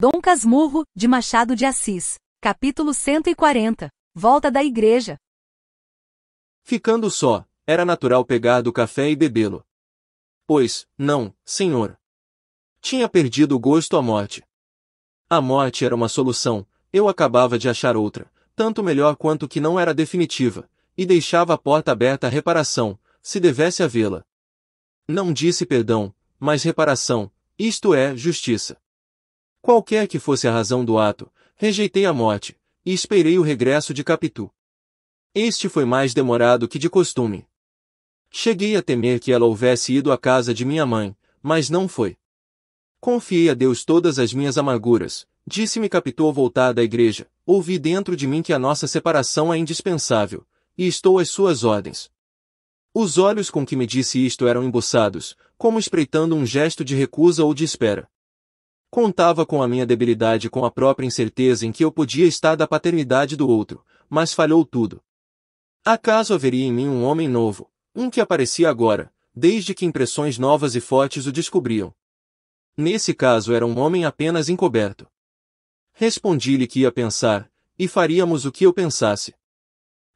Dom Casmurro, de Machado de Assis. Capítulo 140. Volta da igreja. Ficando só, era natural pegar do café e bebê-lo. Pois, não, senhor. Tinha perdido o gosto à morte. A morte era uma solução, eu acabava de achar outra, tanto melhor quanto que não era definitiva, e deixava a porta aberta à reparação, se devesse havê-la. Não disse perdão, mas reparação, isto é, justiça. Qualquer que fosse a razão do ato, rejeitei a morte, e esperei o regresso de Capitu. Este foi mais demorado que de costume. Cheguei a temer que ela houvesse ido à casa de minha mãe, mas não foi. Confiei a Deus todas as minhas amarguras, disse-me Capitu ao voltar da igreja, ouvi dentro de mim que a nossa separação é indispensável, e estou às suas ordens. Os olhos com que me disse isto eram embuçados, como espreitando um gesto de recusa ou de espera. Contava com a minha debilidade com a própria incerteza em que eu podia estar da paternidade do outro, mas falhou tudo. Acaso haveria em mim um homem novo, um que aparecia agora, desde que impressões novas e fortes o descobriam? Nesse caso era um homem apenas encoberto. Respondi-lhe que ia pensar, e faríamos o que eu pensasse.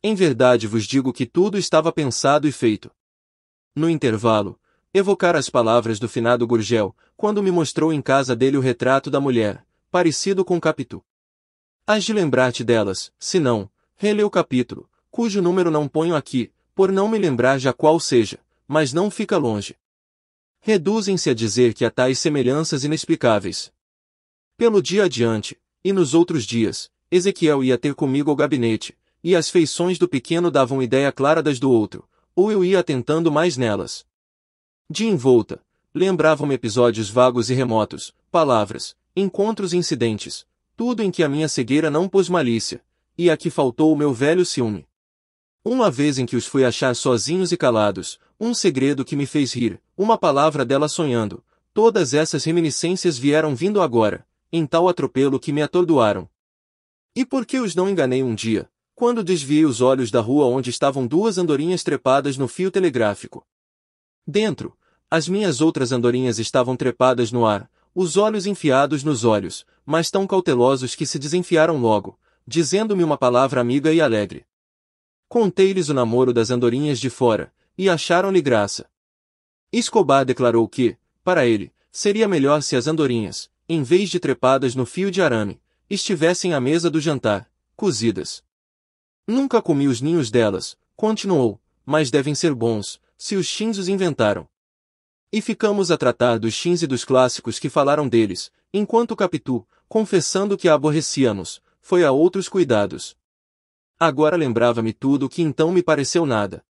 Em verdade vos digo que tudo estava pensado e feito. No intervalo, evocar as palavras do finado Gurgel, quando me mostrou em casa dele o retrato da mulher, parecido com Capitu. Hás de lembrar-te delas, se não, relê o capítulo, cujo número não ponho aqui, por não me lembrar já qual seja, mas não fica longe. Reduzem-se a dizer que há tais semelhanças inexplicáveis. Pelo dia adiante, e nos outros dias, Ezequiel ia ter comigo ao gabinete, e as feições do pequeno davam ideia clara das do outro, ou eu ia atentando mais nelas. De envolta, lembravam-me episódios vagos e remotos, palavras, encontros e incidentes, tudo em que a minha cegueira não pôs malícia, e a que faltou o meu velho ciúme. Uma vez em que os fui achar sozinhos e calados, um segredo que me fez rir, uma palavra dela sonhando, todas essas reminiscências vieram vindo agora, em tal atropelo que me atordoaram. E por que os não enganei um dia, quando desviei os olhos da rua onde estavam duas andorinhas trepadas no fio telegráfico? Dentro, as minhas outras andorinhas estavam trepadas no ar, os olhos enfiados nos olhos, mas tão cautelosos que se desenfiaram logo, dizendo-me uma palavra amiga e alegre. Contei-lhes o namoro das andorinhas de fora, e acharam-lhe graça. Escobar declarou que, para ele, seria melhor se as andorinhas, em vez de trepadas no fio de arame, estivessem à mesa do jantar, cozidas. Nunca comi os ninhos delas, continuou, mas devem ser bons, se os chins os inventaram. E ficamos a tratar dos Shins e dos clássicos que falaram deles, enquanto Capitu, confessando que a aborrecíamos, foi a outros cuidados. Agora lembrava-me tudo o que então me pareceu nada.